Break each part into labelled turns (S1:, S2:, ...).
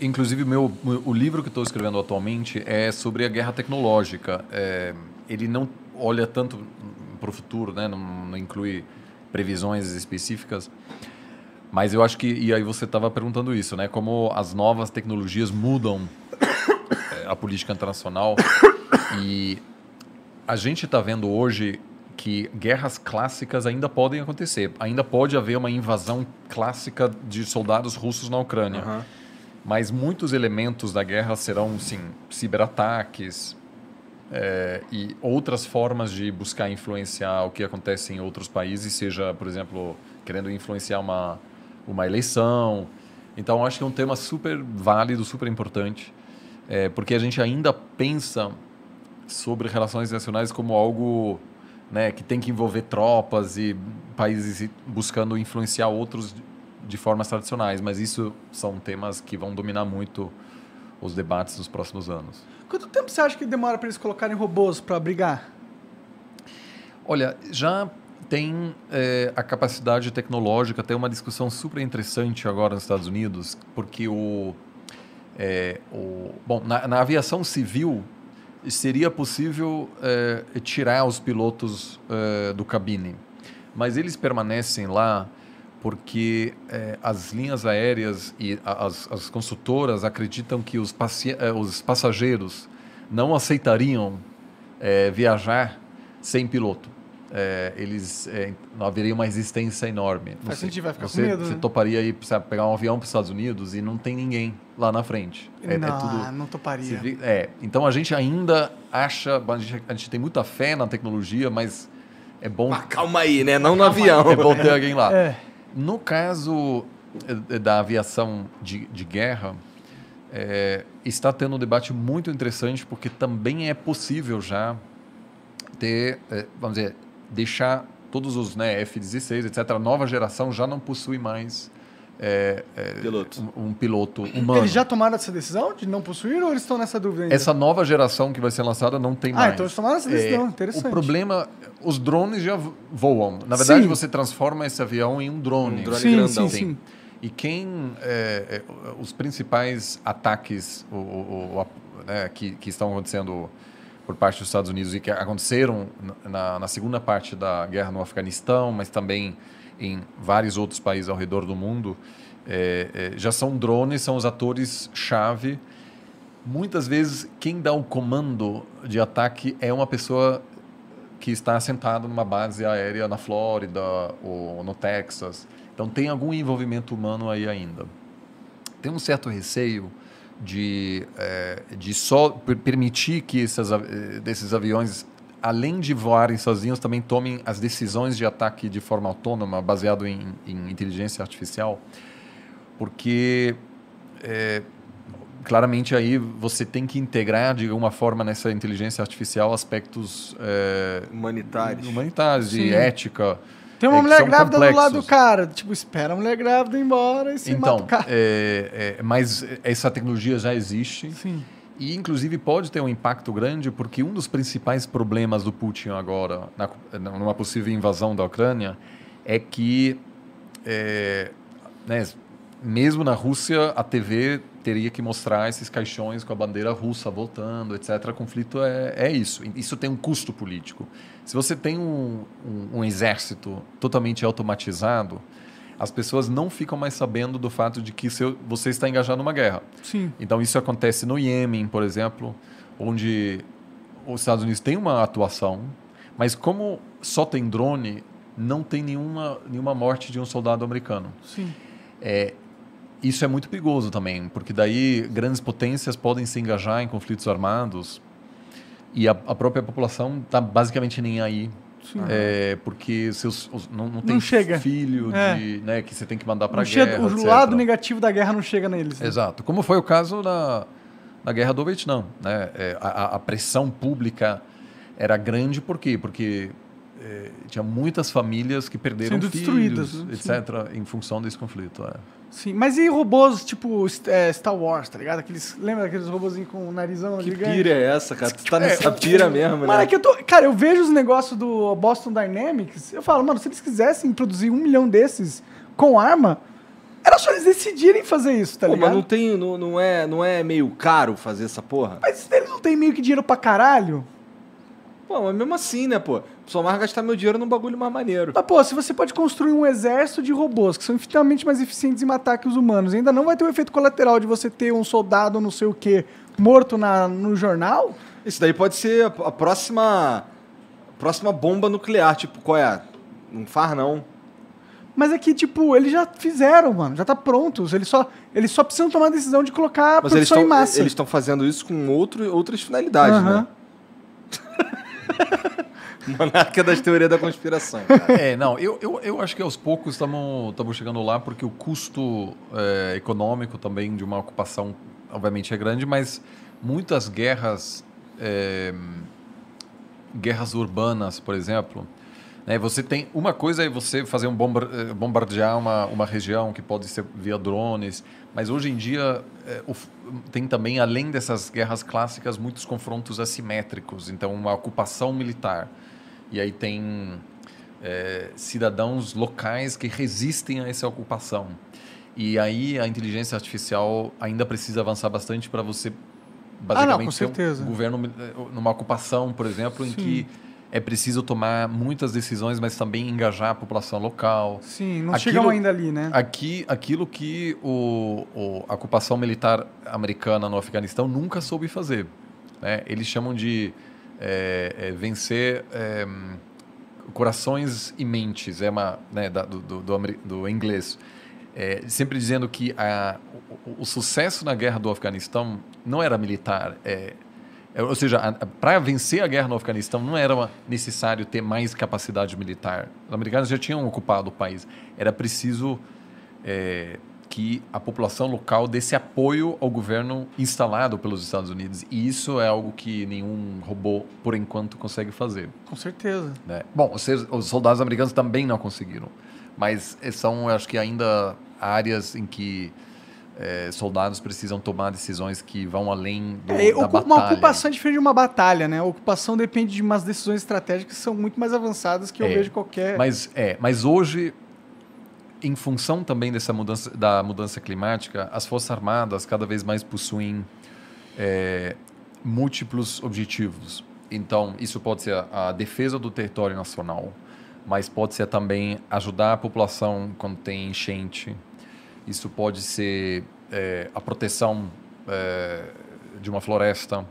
S1: Inclusive, meu, o livro que estou escrevendo atualmente é sobre a guerra tecnológica. É, ele não olha tanto para o futuro, né? Não, não, inclui previsões específicas. Mas eu acho que. E aí você estava perguntando isso, né? Como as novas tecnologias mudam é, a política internacional. E a gente está vendo hoje que guerras clássicas ainda podem acontecer. Ainda pode haver uma invasão clássica de soldados russos na Ucrânia. Uhum mas muitos elementos da guerra serão, sim, ciberataques é, e outras formas de buscar influenciar o que acontece em outros países, seja, por exemplo, querendo influenciar uma, uma eleição. Então, acho que é um tema super válido, super importante, é, porque a gente ainda pensa sobre relações nacionais como algo né, que tem que envolver tropas e países buscando influenciar outros de formas tradicionais, mas isso são temas que vão dominar muito os debates nos próximos anos.
S2: Quanto tempo você acha que demora para eles colocarem robôs para brigar?
S1: Olha, já tem é, a capacidade tecnológica, tem uma discussão super interessante agora nos Estados Unidos, porque o. É, o bom, na, na, aviação civil, seria possível é, tirar os pilotos é, do cabine, mas eles permanecem lá porque é, as linhas aéreas e as, as consultoras acreditam que os, é, os passageiros não aceitariam é, viajar sem piloto. É, eles é, não haveria uma resistência enorme. Faz você, sentido, vai ficar você, com medo. Você né? toparia aí sabe, pegar um avião para os Estados Unidos e não tem ninguém lá na frente. É, é não, tudo, não toparia. Você, é, então a gente ainda acha, a gente, a gente tem muita fé na tecnologia, mas é bom. Mas calma aí, né? Não no calma avião. Aí. É bom ter alguém lá. É. No caso eh, da aviação de, de guerra, é, está tendo um debate muito interessante, porque também é possível já ter, é, vamos dizer, deixar todos os né, F-16, etc., a nova geração já não possui mais é, é piloto. Um, um, piloto humano. Eles já
S2: tomaram essa decisão de não possuir ou eles estão nessa dúvida ainda? Essa
S1: nova geração que vai ser lançada não tem ah, mais. Ah, então eles tomaram essa é, decisão, é, interessante. O problema, os drones já voam. Na verdade, sim. você transforma esse avião em um drone. Um drone sim, grandão. Sim, sim. E quem, é, os principais ataques o, o, o, né, que, que estão acontecendo por parte dos Estados Unidos e que aconteceram na, na segunda parte da guerra no Afeganistão, mas também em vários outros países ao redor do mundo, é, é, já são drones, são os atores-chave. Muitas vezes, quem dá o comando de ataque é uma pessoa que está assentada numa base aérea na Flórida ou no Texas. Então, tem algum envolvimento humano aí ainda. Tem um certo receio de, é, de só permitir que esses, desses aviões além de voarem sozinhos, também tomem as decisões de ataque de forma autônoma, baseado em, em inteligência artificial? Porque é, claramente aí você tem que integrar de alguma forma nessa inteligência artificial aspectos é, humanitários, humanitários de ética. Tem uma é, mulher grávida complexos. do lado do
S2: cara, tipo espera a mulher grávida ir embora e se então, mata o cara.
S1: É, é, mas essa tecnologia já existe. Sim. E, inclusive, pode ter um impacto grande, porque um dos principais problemas do Putin agora, na, numa possível invasão da Ucrânia, é que, é, né, mesmo na Rússia, a TV teria que mostrar esses caixões com a bandeira russa voltando, etc. O conflito é, é isso. Isso tem um custo político. Se você tem um, um, um exército totalmente automatizado, as pessoas não ficam mais sabendo do fato de que seu, você está engajado numa guerra. Sim. Então isso acontece no Iêmen, por exemplo, onde os Estados Unidos têm uma atuação, mas como só tem drone, não tem nenhuma, nenhuma morte de um soldado americano. Sim. É, isso é muito perigoso também, porque daí grandes potências podem se engajar em conflitos armados e a, a própria população está basicamente nem aí é, porque seus, não, não tem não chega. filho é. de, né, que você tem que mandar para a guerra. O etc. lado
S2: negativo da guerra não chega neles. Né? Exato.
S1: Como foi o caso na, na guerra do Vietnã. Né? É, a, a, pressão pública era grande, por quê? Porque é, tinha muitas famílias que perderam Sendo filhos, destruídas, né? etc., Sim. em função desse conflito. É.
S2: Sim, mas e robôs tipo é, Star Wars, tá ligado? Aqueles, lembra aqueles robôzinhos com o narizão que gigante? Que pira é
S1: essa, cara? Tu tá tipo, nessa é, pira mesmo, né? é que
S2: eu tô, cara, eu vejo os negócios do Boston Dynamics, eu falo, mano, se eles quisessem produzir um milhão desses com arma, era só eles decidirem fazer isso, tá Pô, ligado? Mas não tem. Não, não, é, não é meio caro fazer essa porra? Mas eles não têm meio que dinheiro pra caralho? Pô, mas mesmo assim, né, pô? Só mais gastar meu dinheiro num bagulho mais maneiro. Mas, pô, se você pode construir um exército de robôs que são infinitamente mais eficientes em matar que os humanos, ainda não vai ter o efeito colateral de você ter um soldado não sei o quê morto na, no jornal? Isso daí pode ser a, a próxima a próxima bomba nuclear. Tipo, qual é? Não faz, não. Mas é que, tipo, eles já fizeram, mano. Já tá prontos Eles só, eles só precisam tomar a decisão de colocar a produção eles em massa. Eles estão fazendo isso com outro, outras finalidades, uhum. né? Monarca das teorias da conspiração. Cara.
S1: É, não, eu, eu, eu acho que aos poucos estamos chegando lá, porque o custo é, econômico também de uma ocupação, obviamente, é grande, mas muitas guerras, é, guerras urbanas, por exemplo, né? Você tem uma coisa é você fazer um bombar, eh, bombardear uma, uma região que pode ser via drones, mas hoje em dia é, o, tem também, além dessas guerras clássicas, muitos confrontos assimétricos. Então, uma ocupação militar. E aí tem é, cidadãos locais que resistem a essa ocupação. E aí a inteligência artificial ainda precisa avançar bastante para você basicamente ah, não, ter um governo numa ocupação, por exemplo, Sim. em que é preciso tomar muitas decisões, mas também engajar a população local. Sim, não aquilo, chegam ainda ali, né? Aqui, aquilo que o, o, a ocupação militar americana no Afeganistão nunca soube fazer. Né? Eles chamam de é, é, vencer é, corações e mentes, é uma, né, da, do, do, do, do inglês. É, sempre dizendo que a, o, o, sucesso na guerra do Afeganistão não era militar, é, é, ou seja, para vencer a guerra no Afeganistão não era necessário ter mais capacidade militar. Os americanos já tinham ocupado o país. Era preciso é, que a população local desse apoio ao governo instalado pelos Estados Unidos. E isso é algo que nenhum robô, por enquanto, consegue fazer.
S2: Com certeza. Né?
S1: Bom, os, os soldados americanos também não conseguiram. Mas eh, são, acho que ainda áreas em que é, soldados precisam tomar decisões que vão além do, é, da batalha. Uma ocupação
S2: é diferente de uma batalha, né? A ocupação depende de umas decisões estratégicas que são muito mais avançadas que eu é, vejo qualquer... Mas,
S1: é, mas hoje, em função também dessa mudança, da mudança climática, as Forças Armadas cada vez mais possuem é, múltiplos objetivos. Então, isso pode ser a, a defesa do território nacional, mas pode ser também ajudar a população quando tem enchente, isso pode ser é, a proteção é, de uma floresta.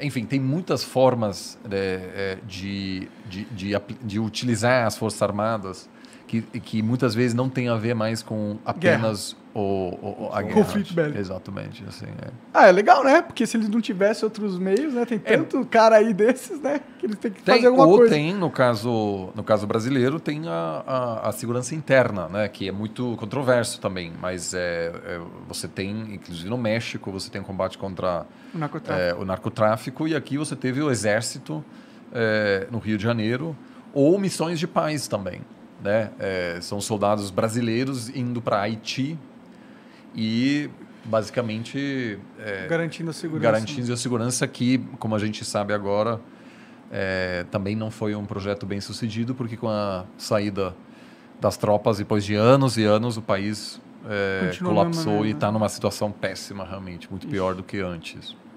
S1: Enfim, tem muitas formas né, é, de, de, de, de utilizar as Forças Armadas que, que muitas vezes não tem a ver mais com apenas o, o, o, a guerra. conflito bélico. Exatamente, assim, é.
S2: Ah, é legal, né? Porque se eles não tivessem outros meios, né? Tem é. tanto é. cara aí desses, né? Que eles têm que tem, fazer alguma ou coisa. Ou
S1: tem, no caso, no caso brasileiro, tem a, a, a, segurança interna, né? Que é muito controverso também. Mas é, é você tem, inclusive no México, você tem o combate contra o narcotráfico. É, o narcotráfico. E aqui você teve o exército é, no Rio de Janeiro. Ou missões de paz também né? É, são soldados brasileiros indo para Haiti e basicamente é, garantindo a segurança, garantindo a segurança que, como a gente sabe agora, é, também não foi um projeto bem sucedido porque com a saída das tropas depois de anos e anos o país é, colapsou maneira, e está numa situação péssima realmente, muito pior do que antes.